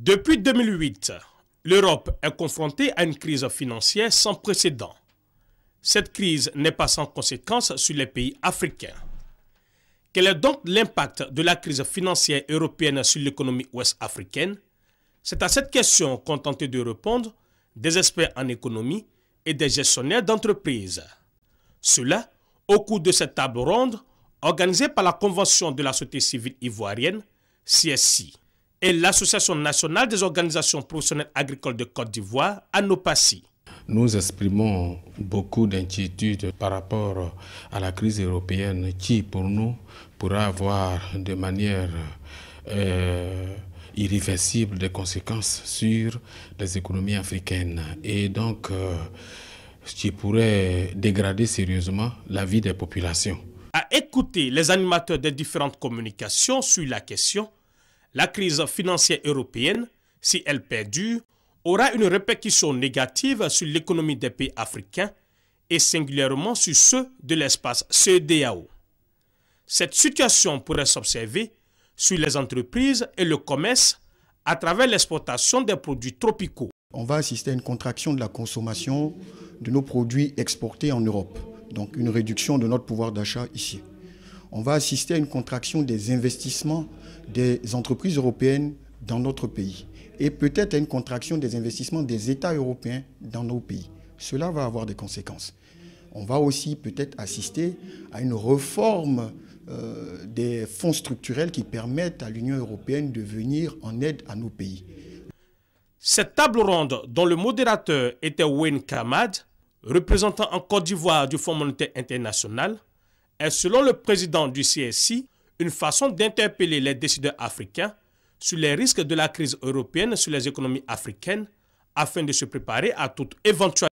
Depuis 2008, l'Europe est confrontée à une crise financière sans précédent. Cette crise n'est pas sans conséquences sur les pays africains. Quel est donc l'impact de la crise financière européenne sur l'économie ouest-africaine C'est à cette question qu'ont tenté de répondre des experts en économie et des gestionnaires d'entreprises. Cela au cours de cette table ronde organisée par la Convention de la société civile ivoirienne, CSI et l'Association nationale des organisations professionnelles agricoles de Côte d'Ivoire, ANOPASI. Nous exprimons beaucoup d'inquiétudes par rapport à la crise européenne qui, pour nous, pourra avoir de manière euh, irréversible des conséquences sur les économies africaines. Et donc, euh, qui pourrait dégrader sérieusement la vie des populations. À écouter les animateurs des différentes communications sur la question, la crise financière européenne, si elle perdure, aura une répercussion négative sur l'économie des pays africains et singulièrement sur ceux de l'espace CEDAO. Cette situation pourrait s'observer sur les entreprises et le commerce à travers l'exportation des produits tropicaux. On va assister à une contraction de la consommation de nos produits exportés en Europe, donc une réduction de notre pouvoir d'achat ici on va assister à une contraction des investissements des entreprises européennes dans notre pays et peut-être à une contraction des investissements des États européens dans nos pays. Cela va avoir des conséquences. On va aussi peut-être assister à une réforme euh, des fonds structurels qui permettent à l'Union européenne de venir en aide à nos pays. Cette table ronde dont le modérateur était Wayne Kamad, représentant en Côte d'Ivoire du Fonds monétaire international, est, selon le président du CSI, une façon d'interpeller les décideurs africains sur les risques de la crise européenne sur les économies africaines afin de se préparer à toute éventualité.